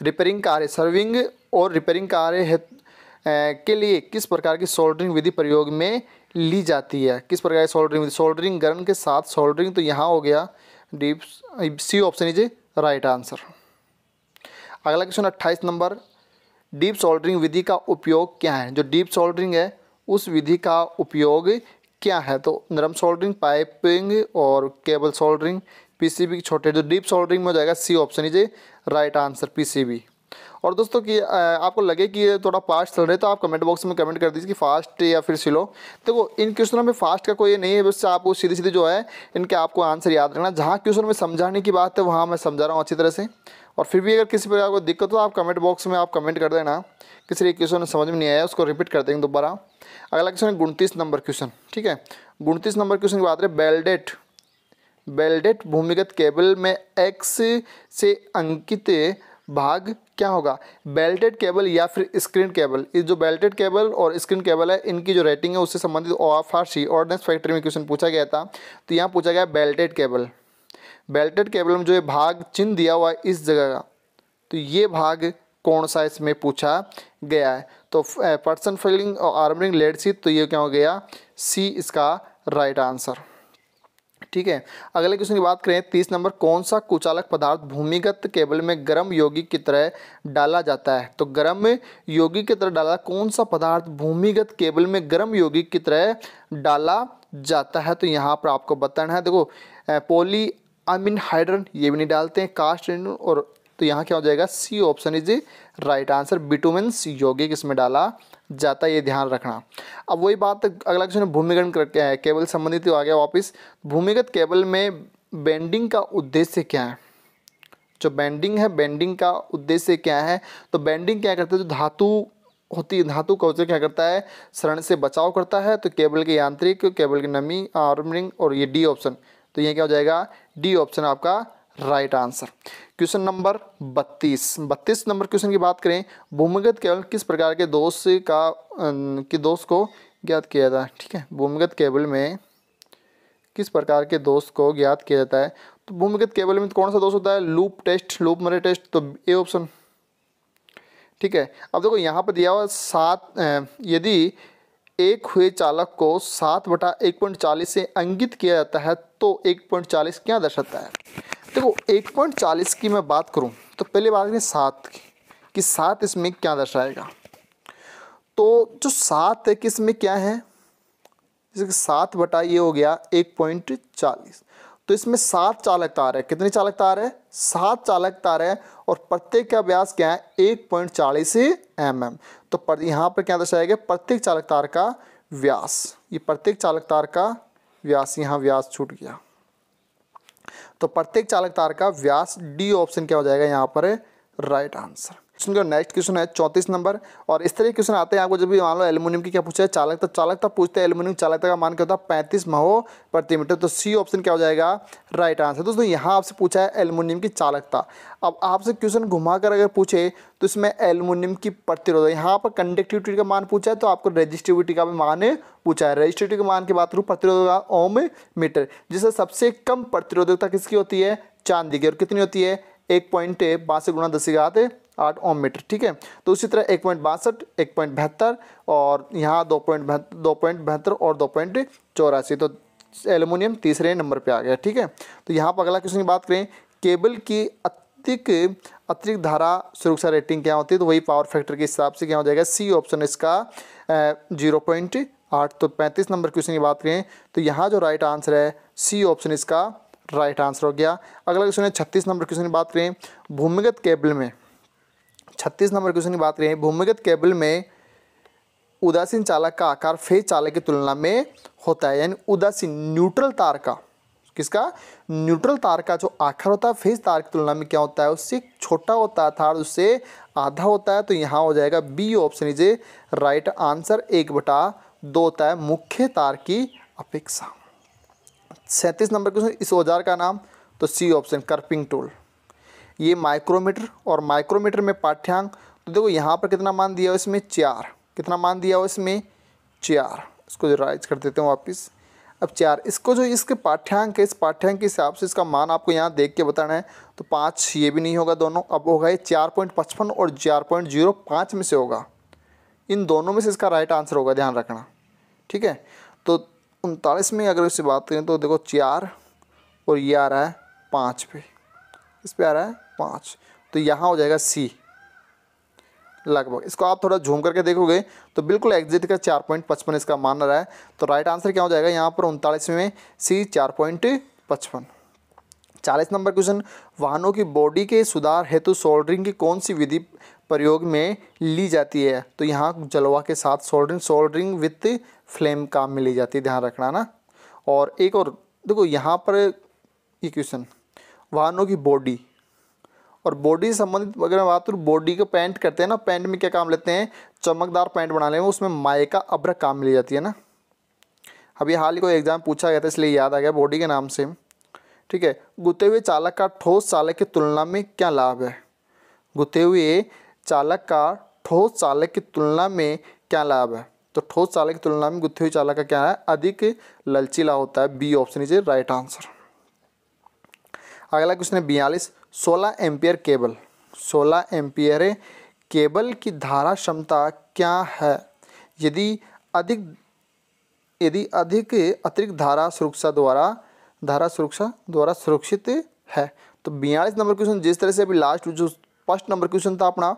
repairing कार्य सर्विंग और रिपेयरिंग कार्य के लिए किस प्रकार की सोल्डरिंग विधि प्रयोग में ली जाती है किस प्रकार की सोल्डरिंग सोल्डरिंग गर्न के साथ सोल्डरिंग तो यहाँ हो गया dip C option is right answer अगला क्वेश्चन अट्ठाईस नंबर डीप सोल्डरिंग विधि का उपयोग क्या है जो डीप सोल्डरिंग है उस विधि का उपयोग क्या है तो नरम सोल्डरिंग पाइपिंग और केबल सोल्डरिंग पीसीबी के छोटे जो डीप सोल्डरिंग में हो जाएगा C option is right answer PCB और दोस्तों कि आपको लगे कि ये थोड़ा फास्ट चल रहे तो आप कमेंट बॉक्स में कमेंट कर दीजिए कि फास्ट या फिर स्लो देखो तो इन क्वेश्चनों में फास्ट का कोई नहीं है बस आपको सीधे सीधे जो है इनके आपको आंसर याद रखना जहाँ क्वेश्चन में समझाने की बात है वहाँ मैं समझा रहा हूँ अच्छी तरह से और फिर भी अगर किसी प्रकार को दिक्कत हो आप कमेंट बॉक्स में आप कमेंट कर देना किसी एक क्वेश्चन समझ में नहीं आया उसको रिपीट कर देंगे दोबारा अगला क्वेश्चन है उनतीस नंबर क्वेश्चन ठीक है उनतीस नंबर क्वेश्चन की बात है बेल्डेट बेल्डेट भूमिगत केबल में एक्स से अंकित भाग क्या होगा बेल्टेड केबल या फिर स्क्रीन केबल इस जो बेल्टेड केबल और स्क्रीन केबल है इनकी जो रेटिंग है उससे संबंधित आर सी ऑर्डनेंस फैक्ट्री में क्वेश्चन पूछा गया था तो यहाँ पूछा गया बेल्टेड केबल बेल्टेड केबल में जो ये भाग चिन्ह दिया हुआ है इस जगह का तो ये भाग कौन सा इसमें पूछा गया है तो पर्सन फिलिंग और आर्मरिंग लेड सी तो ये क्या हो गया सी इसका राइट आंसर ठीक है अगले क्वेश्चन की बात करें तीस नंबर कौन सा कुचालक पदार्थ भूमिगत केबल में गर्म यौगिक की तरह डाला जाता है तो गर्म यौगिक की तरह डाला कौन सा पदार्थ भूमिगत केबल में गर्म यौगिक की तरह डाला जाता है तो यहाँ पर आपको बताना है देखो पोली अमिन हाइड्रन ये भी नहीं डालते हैं कास्ट और तो यहाँ क्या हो जाएगा C option is right answer bitumen यौगिक इसमें डाला जाता है ये ध्यान रखना अब वही बात अगला क्वेश्चन भूमिगत करके है केबल संबंधित आ गया वापस भूमिगत केबल में बेंडिंग का उद्देश्य क्या है जो बेंडिंग है बेंडिंग का उद्देश्य क्या है तो बेंडिंग क्या करते हैं जो धातु होती है धातु का कवचक क्या करता है शरण से बचाव करता है तो केबल के यांत्रिक केबल की नमी आर्मरिंग और ये डी ऑप्शन तो ये क्या हो जाएगा डी ऑप्शन आपका right answer question number 32 32 number question की बात करें भूमिगत केवल किस प्रकार के दोष का के दोष को ज्ञात किया जाता है ठीक है भूमिगत केबल में किस प्रकार के दोष को ज्ञात किया जाता है तो भूमिगत केबल में कौन सा दोष होता है loop test loop Murray test तो ए ऑप्शन ठीक है अब देखो यहाँ पर दिया हुआ सात यदि एक हुए चालक को सात बटा एक पॉइंट चालीस से अंकित किया जाता है तो एक पॉइंट चालीस क्या दर्शाता है देखो चालीस की मैं बात करूं तो पहले बात करें सात की कि सात इसमें क्या दर्शाएगा तो जो सात है कि इसमें क्या है जैसे सात बटा ये हो गया एक पॉइंट चालीस तो इसमें सात चालक तार है कितने चालक तार है सात चालक तार है और प्रत्येक का व्यास क्या है एक पॉइंट चालीस एम एम तो पर यहाँ पर क्या दर्शाया गया प्रत्येक चालक तार का व्यास ये प्रत्येक चालक तार का व्यास यहाँ व्यास छूट गया तो प्रत्येक चालक तार का व्यास डी ऑप्शन क्या हो जाएगा यहाँ पर राइट आंसर क्वेश्चन का नेक्स्ट क्वेश्चन है चौंतीस नंबर और इस तरह के क्वेश्चन आते हैं आपको जब भी मान लो एल्यूमिनियम की क्या पूछा है चालक चालक चालकता पूछते हैं एल्यूमिनियम चालक का मान क्या होता है पैंतीस महो प्रति मीटर तो सी ऑप्शन क्या हो जाएगा राइट आंसर दोस्तों यहाँ आपसे पूछा है एल्यूमिनियम की चालकता अब आपसे क्वेश्चन घुमाकर अगर पूछे तो इसमें एल्यूमिनियम की प्रतिरोध यहाँ पर कंडक्टिविटी का मान पूछा है तो आपको रेजिस्टिविटी का भी मान पूछा है रेजिस्टिविटी के मान की बात करूँ प्रतिरोध का ओम मीटर जिससे सबसे कम प्रतिरोधकता किसकी होती है चांदी की और कितनी होती है एक पॉइंट बासठ गुणा दस आठ ओम मीटर ठीक है तो उसी तरह एक पॉइंट बासठ एक पॉइंट बहत्तर और यहाँ दो पॉइंट दो पॉइंट बहत्तर और दो पॉइंट चौरासी तो एलुमिनियम तीसरे नंबर पे आ गया ठीक है तो यहाँ पर अगला क्वेश्चन की बात करें केबल की अतिक अतिरिक्त धारा सुरक्षा रेटिंग क्या होती है तो वही पावर फैक्टर के हिसाब से क्या हो जाएगा सी ऑप्शन इसका जीरो पॉइंट आठ तो पैंतीस नंबर क्वेश्चन की बात करें तो यहाँ जो राइट आंसर है सी ऑप्शन इसका राइट आंसर हो गया अगला क्वेश्चन है छत्तीस नंबर क्वेश्चन की बात करें भूमिगत केबल में छत्तीस नंबर क्वेश्चन की बात करें भूमिगत केबल में उदासीन चालक का आकार फेज चालक की तुलना में होता है यानी उदासीन न्यूट्रल तार का किसका न्यूट्रल तार का जो आकार होता है फेज तार की तुलना में क्या होता है उससे छोटा होता है तार उससे आधा होता है तो यहाँ हो जाएगा B option is right answer एक बटा दो होता है मुख्य तार की अपेक्षा सैंतीस नंबर क्वेश्चन इस औजार का नाम तो सी ऑप्शन कर्पिंग टूल ये माइक्रोमीटर और माइक्रोमीटर में पाठ्यांक तो देखो यहाँ पर कितना मान दिया हो इसमें चार कितना मान दिया हो इसमें चार इसको जो राइज कर देते हैं वापस अब चार इसको जो इसके पाठ्यांक है इस पाठ्यांक के हिसाब से इसका मान आपको यहाँ देख के बताना है तो पाँच ये भी नहीं होगा दोनों अब होगा ये चार पॉइंट पचपन और चार पॉइंट जीरो पाँच में से होगा इन दोनों में से इसका राइट आंसर होगा ध्यान रखना ठीक है तो उनतालीस में अगर इससे बात करें तो देखो चार और ये आ रहा है पाँच पे इस पर आ रहा है पाँच तो यहाँ हो जाएगा सी लगभग इसको आप थोड़ा झूम करके देखोगे तो बिल्कुल एग्जिट का चार पॉइंट पचपन इसका मान रहा है तो राइट आंसर क्या हो जाएगा यहाँ पर उनतालीस में सी चार पॉइंट पचपन चालीस नंबर क्वेश्चन वाहनों की बॉडी के सुधार हेतु सोल्डरिंग की कौन सी विधि प्रयोग में ली जाती है तो यहाँ जलवा के साथ सोल्डरिंग सोल्डरिंग विथ फ्लेम काम में ली जाती है ध्यान रखना ना और एक और देखो यहाँ पर ये क्वेश्चन वाहनों की बॉडी और बॉडी से संबंधित अगर बात करूँ बॉडी को पेंट करते हैं ना पेंट में क्या काम लेते हैं चमकदार पेंट बना लेंगे उसमें मायका अब्र काम ली जाती है ना अभी हाल ही को एग्जाम पूछा गया था इसलिए याद आ गया बॉडी के नाम से ठीक है गुते हुए चालक का ठोस चालक की तुलना में क्या लाभ है गुते हुए चालक का ठोस चालक की तुलना में क्या लाभ है तो ठोस चालक की तुलना में गुत्थे हुए चालक का क्या है अधिक ललचीला होता है B option is right answer अगला क्वेश्चन है बयालीस सोलह एम्पियर केबल सोलह एम्पियर केबल की धारा क्षमता क्या है यदि अधिक यदि अधिक अतिरिक्त धारा सुरक्षा द्वारा धारा सुरक्षा द्वारा सुरक्षित है तो बयालीस नंबर क्वेश्चन जिस तरह से अभी लास्ट जो फर्स्ट नंबर क्वेश्चन था अपना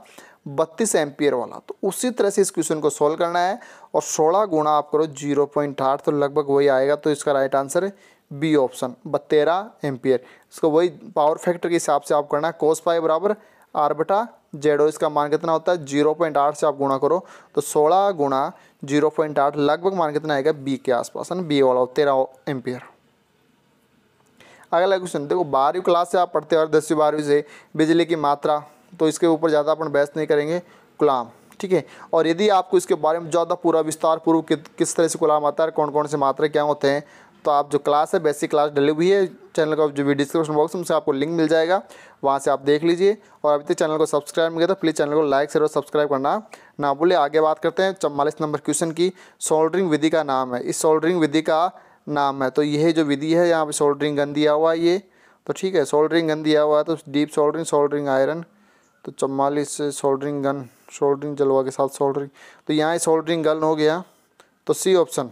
बत्तीस एम्पियर वाला तो उसी तरह से इस क्वेश्चन को सोल्व करना है और सोलह गुणा आप करो जीरो पॉइंट आठ तो लगभग वही आएगा तो इसका राइट आंसर बी ऑप्शन बतेरह एम्पियर इसको वही पावर फैक्टर के हिसाब से आप करना है कोस पाई बराबर आर बटा जेडो इसका मान कितना होता है जीरो पॉइंट आठ से आप गुणा करो तो सोलह गुणा जीरो पॉइंट आठ लगभग मान कितना आएगा बी के आसपास है ना बी वाला तेरह एम्पियर अगला क्वेश्चन देखो बारहवीं क्लास से आप पढ़ते हो दसवीं बारहवीं से बिजली की मात्रा तो इसके ऊपर ज़्यादा अपन बहस नहीं करेंगे गुलाम ठीक है और यदि आपको इसके बारे में ज़्यादा पूरा विस्तार पूर्व कि, किस तरह से गुलाम आता है कौन कौन से मात्रा क्या होते हैं तो आप जो क्लास है बेसिक क्लास डली हुई है चैनल का जो भी डिस्क्रिप्शन बॉक्स में आपको लिंक मिल जाएगा वहाँ से आप देख लीजिए और अभी तक चैनल को सब्सक्राइब नहीं किया तो प्लीज़ चैनल को लाइक शेयर और सब्सक्राइब करना ना भूलें आगे बात करते हैं चौवालीस नंबर क्वेश्चन की सोल्डरिंग विधि का नाम है इस सोल्डरिंग विधि का नाम है तो यह जो विधि है यहाँ पर सोल्डरिंग गन दिया हुआ है ये तो ठीक है सोल्डरिंग गन दिया हुआ है तो डीप सोल्डरिंग सोल्डरिंग आयरन तो चौवालीस सोल्डरिंग गन सोल्डरिंग जलवा के साथ सोल्डरिंग तो यहाँ सोल्डरिंग गन हो गया तो सी ऑप्शन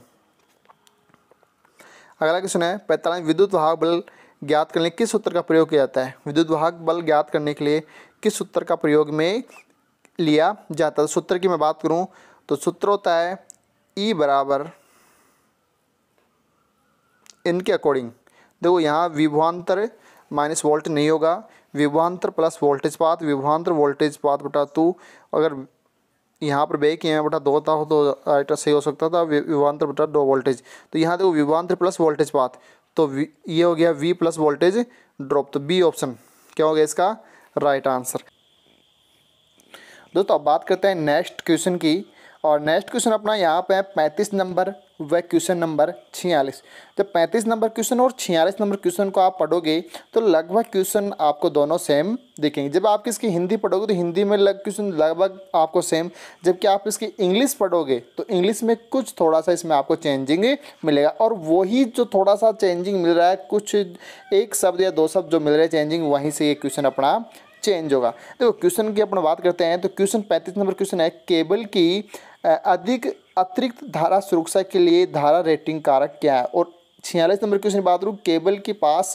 अगला क्वेश्चन है पैंतालीस विद्युत वाहक बल ज्ञात करने किस सूत्र का प्रयोग किया जाता है विद्युत वाहक बल ज्ञात करने के लिए किस सूत्र का प्रयोग में लिया जाता है तो सूत्र की मैं बात करूँ तो सूत्र होता है ई e बराबर इनके अकॉर्डिंग देखो यहाँ विभवान्तर माइनस वोल्ट नहीं होगा विभवान्तर प्लस वोल्टेज पात विभवान्तर वोल्टेज पात बटा टू अगर यहाँ पर बे किया बटा दो था तो राइटर सही हो सकता था विवान्तर बटा दो वोल्टेज तो यहाँ देखो विवान्तर प्लस वोल्टेज पाथ तो ये हो गया वी प्लस वोल्टेज ड्रॉप तो बी ऑप्शन क्या हो गया इसका राइट आंसर दोस्तों अब बात करते हैं नेक्स्ट क्वेश्चन की और नेक्स्ट क्वेश्चन अपना यहाँ पे है पैंतीस नंबर व क्वेश्चन नंबर छियालीस जब तो पैंतीस नंबर क्वेश्चन और छियालीस नंबर क्वेश्चन को आप पढ़ोगे तो लगभग क्वेश्चन आपको दोनों सेम दिखेंगे जब आप इसकी हिंदी पढ़ोगे तो हिंदी में लग क्वेश्चन लगभग आपको सेम जबकि आप इसकी इंग्लिश पढ़ोगे तो इंग्लिश में कुछ थोड़ा सा इसमें आपको चेंजिंग मिलेगा और वही जो थोड़ा सा चेंजिंग मिल रहा है कुछ एक शब्द या दो शब्द जो मिल रहे हैं चेंजिंग वहीं से ये क्वेश्चन अपना चेंज होगा देखो क्वेश्चन की अपन बात करते हैं तो क्वेश्चन पैंतीस नंबर क्वेश्चन है केबल की अधिक अतिरिक्त धारा सुरक्षा के लिए धारा रेटिंग कारक क्या है और छियालीस नंबर क्वेश्चन बात करूँ केबल के पास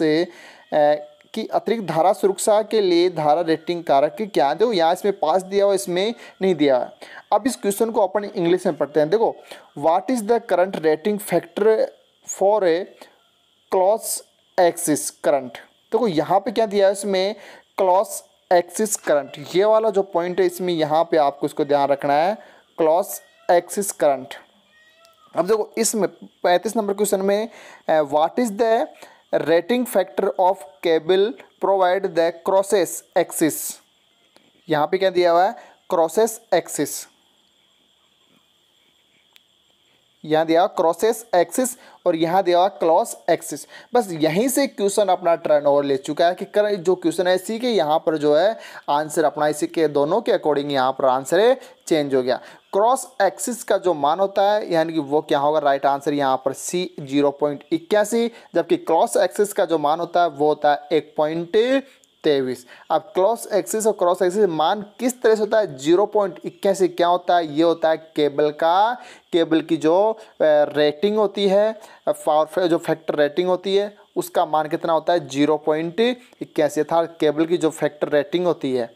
कि अतिरिक्त धारा सुरक्षा के लिए धारा रेटिंग कारक के क्या है देखो यहाँ इसमें पास दिया हुआ इसमें नहीं दिया हुआ अब इस क्वेश्चन को अपन इंग्लिश में पढ़ते हैं देखो what is the current rating factor for a cross axis current देखो यहाँ पे क्या दिया है इसमें क्लॉस एक्सिस करंट ये वाला जो पॉइंट है इसमें यहाँ पे आपको इसको ध्यान रखना है क्लॉस एक्सिस करंट अब देखो इसमें पैंतीस नंबर क्वेश्चन में what is the rating factor of cable provide the crosses axis यहां पे क्या दिया हुआ है क्रॉसेस एक्सिस यहाँ दिया क्रॉसेस एक्सिस और यहाँ दिया हुआ क्लॉस एक्सिस बस यहीं से क्वेश्चन अपना टर्न ओवर ले चुका है कि कर जो क्वेश्चन है इसी के यहाँ पर जो है आंसर अपना इसी के दोनों के अकॉर्डिंग यहाँ पर आंसर है चेंज हो गया क्रॉस एक्सिस का जो मान होता है यानी कि वो क्या होगा राइट आंसर यहाँ पर सी जीरो पॉइंट इक्यासी जबकि क्रॉस एक्सिस का जो मान होता है वो होता है एक पॉइंट तेईस अब क्रॉस एक्सिस और क्रॉस एक्सिस मान किस तरह से होता है जीरो पॉइंट इक्यासी क्या होता है ये होता है केबल का केबल की जो रेटिंग होती है पावर जो फैक्टर रेटिंग होती है उसका मान कितना होता है जीरो पॉइंट इक्यासी अर्थात केबल की जो फैक्टर रेटिंग होती है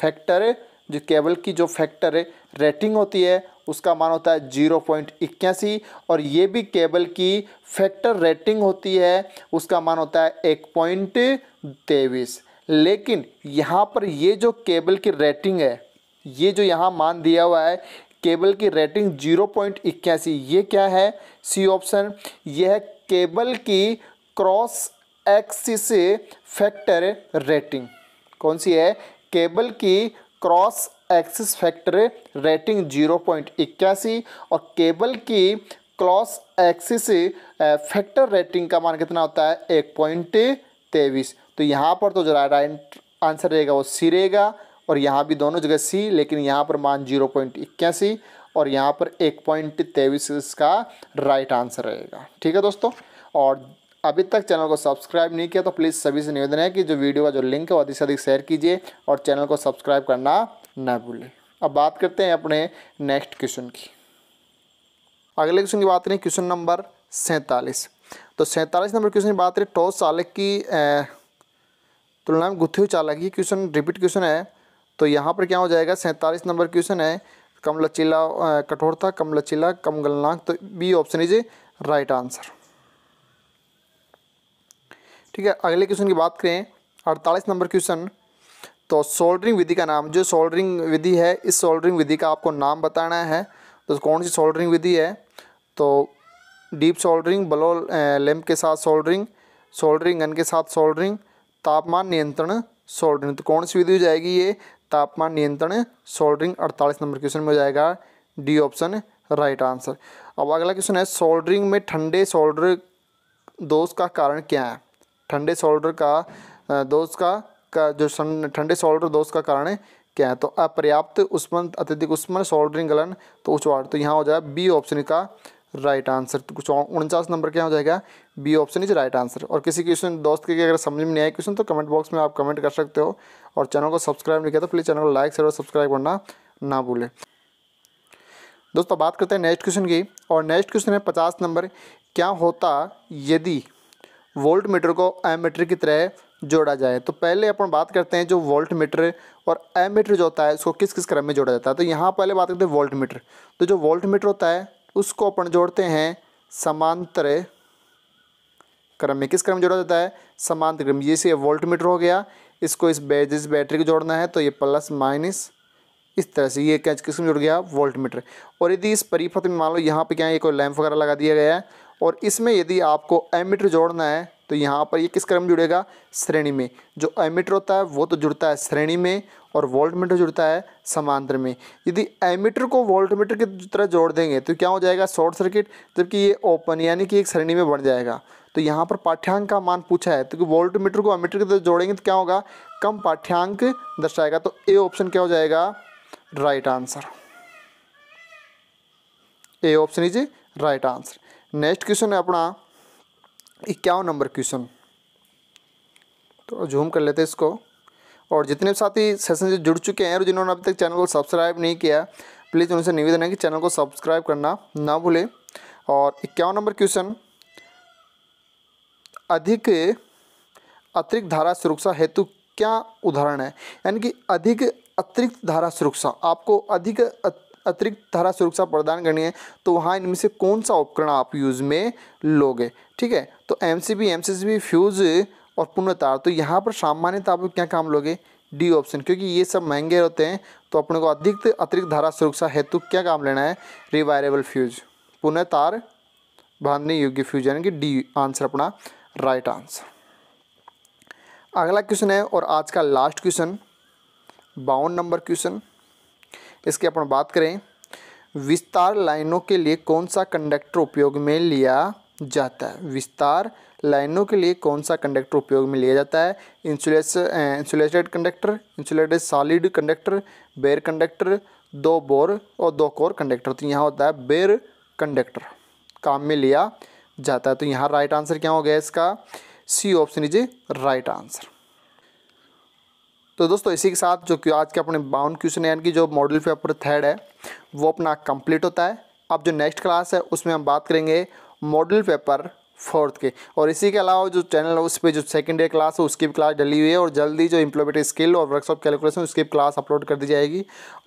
फैक्टर जो केबल की जो फैक्टर है रेटिंग होती है उसका मान होता है जीरो पॉइंट इक्यासी और ये भी केबल की फैक्टर रेटिंग होती है उसका मान होता है एक पॉइंट तेईस लेकिन यहाँ पर ये जो केबल की रेटिंग है ये जो यहाँ मान दिया हुआ है केबल की रेटिंग जीरो पॉइंट इक्यासी ये क्या है सी ऑप्शन यह है केबल की क्रॉस एक्सिस फैक्टर रेटिंग कौन सी है केबल की cross axis factor rating zero point इक्यासी और केबल की क्रॉस एक्सिस फैक्टर रेटिंग का मान कितना होता है एक पॉइंट तेईस तो यहाँ पर तो जो राइट आंसर रहेगा वो सी रहेगा और यहाँ भी दोनों जगह सी लेकिन यहाँ पर मान जीरो पॉइंट इक्यासी और यहाँ पर एक पॉइंट तेईस इसका राइट आंसर रहेगा ठीक है दोस्तों और अभी तक चैनल को सब्सक्राइब नहीं किया तो प्लीज़ सभी से निवेदन है कि जो वीडियो का जो लिंक है वो अधिक से अधिक शेयर कीजिए और चैनल को सब्सक्राइब करना ना भूलें अब बात करते हैं अपने नेक्स्ट क्वेश्चन की अगले क्वेश्चन की बात करें क्वेश्चन नंबर सैंतालीस तो सैंतालीस नंबर क्वेश्चन की बात करें टॉस चालक की तुलना में गुत्थी चालक ये क्वेश्चन रिपीट क्वेश्चन है तो यहाँ पर क्या हो जाएगा सैंतालीस नंबर क्वेश्चन है कम लचीला कठोर था कम लचीला कम गलनाक तो B option is right answer ठीक है अगले क्वेश्चन की बात करें अड़तालीस नंबर क्वेश्चन तो सोल्डरिंग विधि का नाम जो सोल्डरिंग विधि है इस सोल्डरिंग विधि का आपको नाम बताना है तो कौन सी सोल्डरिंग विधि है तो डीप सोल्डरिंग बलो लेम्प के साथ सोल्डरिंग सोल्डरिंग गन के साथ सोल्डरिंग तापमान नियंत्रण सोल्डरिंग तो कौन सी विधि हो जाएगी ये तापमान नियंत्रण सोल्डरिंग अड़तालीस नंबर क्वेश्चन में हो जाएगा डी ऑप्शन राइट आंसर अब अगला क्वेश्चन है सोल्डरिंग में ठंडे सोल्डर दोष का कारण क्या है ठंडे शोल्डर का दोष का, का जो ठंडे शोल्डर दोष का कारण क्या है तो अपर्याप्त उष्मन अत्यधिक उष्मन शोल्डरिंग गलन तो उछवाड़ तो यहाँ हो जाएगा बी ऑप्शन का राइट आंसर तो कुछ उनचास नंबर क्या हो जाएगा B option is right answer और किसी क्वेश्चन दोस्त के अगर समझ में नहीं आए क्वेश्चन तो कमेंट बॉक्स में आप कमेंट कर सकते हो और चैनल को सब्सक्राइब नहीं किया तो प्लीज़ चैनल को लाइक शेयर और सब्सक्राइब करना ना भूलें दोस्तों बात करते हैं नेक्स्ट क्वेश्चन की और नेक्स्ट क्वेश्चन है पचास नंबर क्या होता यदि वोल्ट मीटर को एम मीटर की तरह जोड़ा जाए तो पहले अपन बात करते हैं जो वोल्ट मीटर और एम मीटर जो होता है उसको किस किस क्रम में जोड़ा जाता है तो यहाँ पहले बात करते हैं वोल्ट मीटर तो जो वोल्ट मीटर होता है उसको अपन जोड़ते हैं समांतर क्रम में किस क्रम में जोड़ा जाता है समांतर क्रम ये से वोल्ट मीटर हो गया इसको इस जिस बैटरी को जोड़ना है तो ये प्लस माइनस इस तरह से ये कैच किस्म जुड़ गया वोल्ट मीटर और यदि इस परिपथ में मान लो यहाँ पे क्या है कोई लैंप वगैरह लगा दिया गया है और इसमें यदि आपको एमीटर जोड़ना है तो यहाँ पर ये किस क्रम में जुड़ेगा श्रेणी में जो एमीटर होता है वो तो जुड़ता है श्रेणी में और वोल्ट मीटर जुड़ता है समांतर में यदि एमिटर को वोल्ट मीटर की तरह जोड़ देंगे तो क्या हो जाएगा शॉर्ट सर्किट जबकि ये ओपन यानी कि एक श्रेणी में बढ़ जाएगा तो यहाँ पर पाठ्यांक का मान पूछा है तो क्योंकि मीटर को एमिटर की तरह जोड़ेंगे तो क्या होगा कम पाठ्यांक दर्शाएगा तो ए ऑप्शन क्या हो जाएगा right answer A option is right answer next question है अपना इक्यावन नंबर क्वेश्चन तो जूम कर लेते हैं इसको और जितने भी साथी सेशन से जुड़ चुके हैं और जिन्होंने अभी तक चैनल को सब्सक्राइब नहीं किया प्लीज़ उनसे निवेदन है कि चैनल को सब्सक्राइब करना ना भूलें और इक्यावन नंबर क्वेश्चन अधिक अतिरिक्त धारा सुरक्षा हेतु क्या उदाहरण है यानी कि अधिक अतिरिक्त धारा सुरक्षा आपको अधिक अत... अतिरिक्त धारा सुरक्षा प्रदान करनी है तो वहाँ इनमें से कौन सा उपकरण आप यूज़ में लोगे ठीक है तो M C B M C B fuse और पुण्य तार तो यहाँ पर सामान्यतः आप क्या काम लोगे डी ऑप्शन क्योंकि ये सब महंगे होते हैं तो अपने को अधिक अतिरिक्त धारा सुरक्षा हेतु क्या काम लेना है रिवायरेबल फ्यूज पुनः तार बांधने योग्य फ्यूज यानी कि डी आंसर अपना राइट आंसर अगला क्वेश्चन है और आज का लास्ट क्वेश्चन बावन नंबर क्वेश्चन इसकी अपन बात करें विस्तार लाइनों के लिए कौन सा कंडक्टर उपयोग में लिया जाता है विस्तार लाइनों के लिए कौन सा कंडक्टर उपयोग में लिया जाता है इंसुलेस insulated conductor insulated solid conductor bare conductor दो बोर और दो कोर कंडक्टर तो यहाँ होता है बेर कंडक्टर काम में लिया जाता है तो यहाँ राइट आंसर क्या हो गया इसका C option is right answer तो दोस्तों इसी के साथ जो कि आज के अपने बाउन क्वेश्चन यानी कि जो मॉडल पेपर थर्ड है वो अपना कंप्लीट होता है अब जो नेक्स्ट क्लास है उसमें हम बात करेंगे मॉडल पेपर फोर्थ के और इसी के अलावा जो चैनल है उस पर जो सेकेंड ईयर क्लास है उसकी भी क्लास डली हुई है और जल्दी जो इम्प्लॉयमेंट स्किल और वर्कशॉप कैलकुलेशन उसकी भी क्लास अपलोड कर दी जाएगी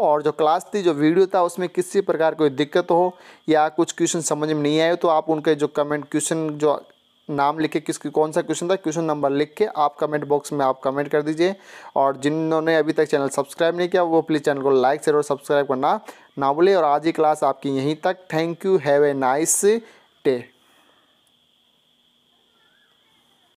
और जो क्लास थी जो वीडियो था उसमें किसी प्रकार कोई दिक्कत हो या कुछ क्वेश्चन समझ में नहीं आए तो आप उनके जो कमेंट क्वेश्चन जो नाम लिख के किस कौन सा क्वेश्चन था क्वेश्चन नंबर लिख के आप कमेंट बॉक्स में आप कमेंट कर दीजिए और जिन्होंने अभी तक चैनल सब्सक्राइब नहीं किया वो प्लीज़ चैनल को लाइक शेयर और सब्सक्राइब करना ना भूलें और आज की क्लास आपकी यहीं तक thank you have a nice day